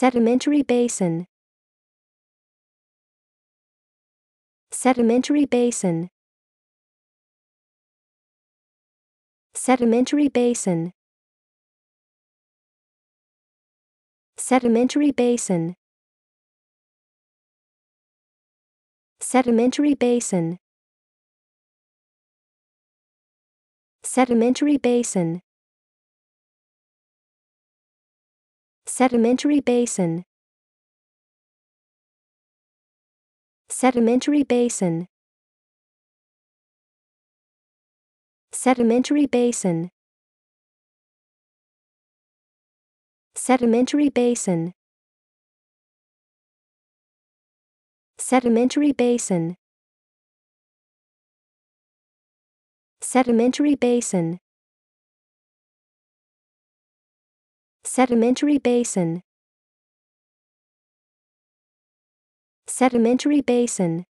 Sedimentary basin. Sedimentary basin. Sedimentary basin. Sedimentary basin. Sedimentary basin. Sedimentary basin. Sedimentary basin. Sedimentary basin. Sedimentary basin. Sedimentary basin. Sedimentary basin. Sedimentary basin. Sedimentary basin. Sedimentary basin.